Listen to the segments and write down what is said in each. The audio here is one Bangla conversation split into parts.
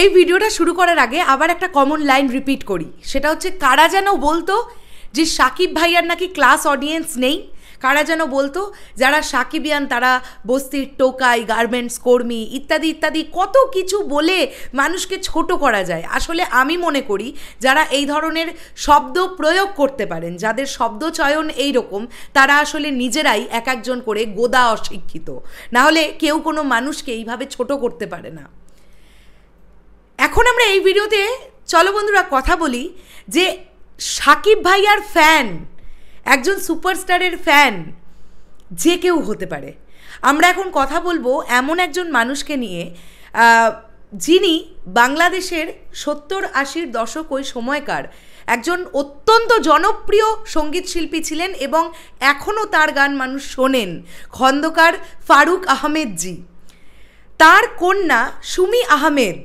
এই ভিডিওটা শুরু করার আগে আবার একটা কমন লাইন রিপিট করি সেটা হচ্ছে কারা যেন বলতো যে সাকিব ভাইয়ার নাকি ক্লাস অডিয়েন্স নেই কারা যেন বলতো যারা সাকিবিয়ান তারা বস্তির টোকাই গার্মেন্টস কর্মী ইত্যাদি ইত্যাদি কত কিছু বলে মানুষকে ছোট করা যায় আসলে আমি মনে করি যারা এই ধরনের শব্দ প্রয়োগ করতে পারেন যাদের শব্দ চয়ন এই রকম তারা আসলে নিজেরাই এক একজন করে গোদা অশিক্ষিত নাহলে কেউ কোনো মানুষকে এইভাবে ছোট করতে পারে না এখন আমরা এই ভিডিওতে চলো বন্ধুরা কথা বলি যে সাকিব ভাইয়ার ফ্যান একজন সুপারস্টারের ফ্যান যে কেউ হতে পারে আমরা এখন কথা বলবো এমন একজন মানুষকে নিয়ে যিনি বাংলাদেশের সত্তর আশির দশক ওই সময়কার একজন অত্যন্ত জনপ্রিয় সঙ্গীত শিল্পী ছিলেন এবং এখনও তার গান মানুষ শোনেন খন্দকার ফারুক আহমেদজি তার কন্যা সুমি আহমেদ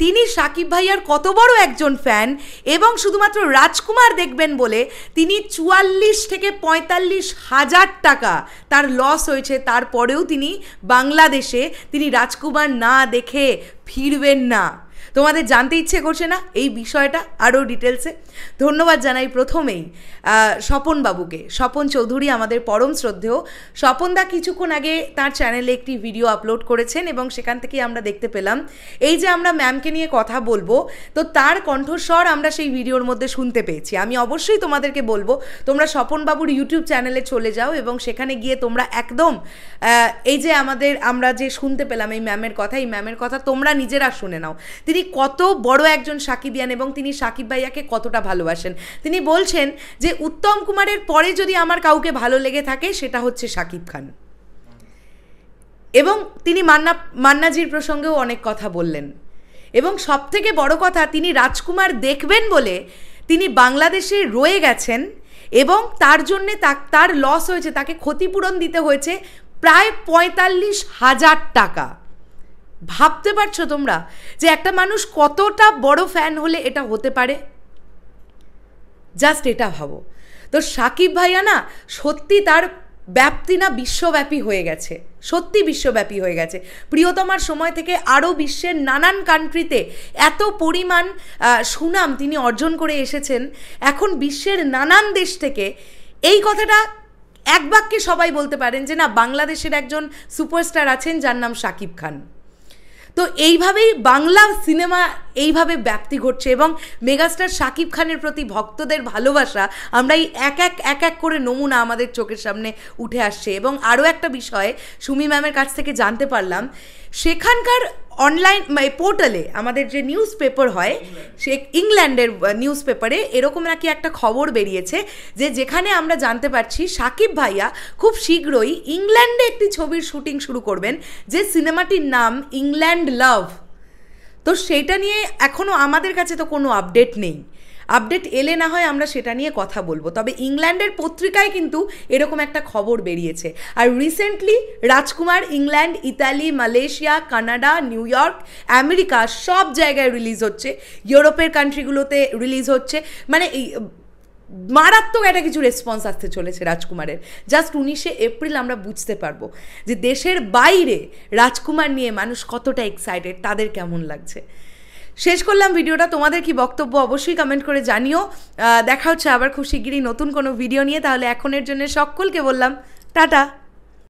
তিনি সাকিব ভাইয়ার কত বড় একজন ফ্যান এবং শুধুমাত্র রাজকুমার দেখবেন বলে তিনি চুয়াল্লিশ থেকে পঁয়তাল্লিশ হাজার টাকা তার লস হয়েছে তারপরেও তিনি বাংলাদেশে তিনি রাজকুমার না দেখে ফিরবেন না তোমাদের জানতে ইচ্ছে করছে না এই বিষয়টা আরও ডিটেলসে ধন্যবাদ জানাই প্রথমেই স্বপনবাবুকে স্বপন চৌধুরী আমাদের পরম শ্রদ্ধেয় স্বপনদা কিছুক্ষণ আগে তার চ্যানেলে একটি ভিডিও আপলোড করেছেন এবং সেখান থেকেই আমরা দেখতে পেলাম এই যে আমরা ম্যামকে নিয়ে কথা বলবো তো তার কণ্ঠস্বর আমরা সেই ভিডিওর মধ্যে শুনতে পেয়েছি আমি অবশ্যই তোমাদেরকে বলবো তোমরা স্বপনবাবুর ইউটিউব চ্যানেলে চলে যাও এবং সেখানে গিয়ে তোমরা একদম এই যে আমাদের আমরা যে শুনতে পেলাম এই ম্যামের কথা এই ম্যামের কথা তোমরা নিজেরা শুনে নাও তিনি কত বড় একজন সাকিবিয়ান এবং তিনি সাকিব ভাইয়াকে কতটা ভালোবাসেন তিনি বলছেন যে উত্তম কুমারের পরে যদি আমার কাউকে ভালো লেগে থাকে সেটা হচ্ছে সাকিব খান এবং তিনি মান্না মান্নাজির প্রসঙ্গেও অনেক কথা বললেন এবং সব থেকে বড় কথা তিনি রাজকুমার দেখবেন বলে তিনি বাংলাদেশে রয়ে গেছেন এবং তার জন্যে তার লস হয়েছে তাকে ক্ষতিপূরণ দিতে হয়েছে প্রায় পঁয়তাল্লিশ হাজার টাকা ভাবতে পারছো তোমরা যে একটা মানুষ কতটা বড় ফ্যান হলে এটা হতে পারে জাস্ট এটা ভাবো তো সাকিব ভাইয়া না সত্যি তার ব্যাপ্তি না বিশ্বব্যাপী হয়ে গেছে সত্যি বিশ্বব্যাপী হয়ে গেছে প্রিয়তমার সময় থেকে আরও বিশ্বের নানান কান্ট্রিতে এত পরিমাণ সুনাম তিনি অর্জন করে এসেছেন এখন বিশ্বের নানান দেশ থেকে এই কথাটা এক বাক্যে সবাই বলতে পারেন যে না বাংলাদেশের একজন সুপারস্টার আছেন যার নাম সাকিব খান তো এইভাবেই বাংলা সিনেমা এইভাবে ব্যাপ্তি ঘটছে এবং মেগাস্টার শাকিব খানের প্রতি ভক্তদের ভালোবাসা আমরা এই এক এক এক এক করে নমুনা আমাদের চোখের সামনে উঠে আসছে এবং আরও একটা বিষয়ে সুমি ম্যামের কাছ থেকে জানতে পারলাম সেখানকার অনলাইন মানে পোর্টালে আমাদের যে নিউজ পেপার হয় সে ইংল্যান্ডের নিউজ পেপারে এরকম নাকি একটা খবর বেরিয়েছে যে যেখানে আমরা জানতে পারছি সাকিব ভাইয়া খুব শীঘ্রই ইংল্যান্ডে একটি ছবির শুটিং শুরু করবেন যে সিনেমাটির নাম ইংল্যান্ড লাভ তো সেটা নিয়ে এখনও আমাদের কাছে তো কোনো আপডেট নেই আপডেট এলে না হয় আমরা সেটা নিয়ে কথা বলবো তবে ইংল্যান্ডের পত্রিকায় কিন্তু এরকম একটা খবর বেরিয়েছে আর recently Rajkumar England Italy Malaysia Canada New York America সব জায়গায় রিলিজ হচ্ছে ইউরোপের কান্ট্রিগুলোতে রিলিজ হচ্ছে মানে মারাত্মক একটা কিছু রেসপন্স আসতে চলেছে রাজকুমারের জাস্ট উনিশে এপ্রিল আমরা বুঝতে পারবো যে দেশের বাইরে রাজকুমার নিয়ে মানুষ কতটা এক্সাইটেড তাদের কেমন লাগছে শেষ করলাম ভিডিওটা তোমাদের কি বক্তব্য অবশ্যই কমেন্ট করে জানিও দেখা হচ্ছে আবার খুব শিগগিরই নতুন কোনো ভিডিও নিয়ে তাহলে এখনের জন্য সকলকে বললাম টাটা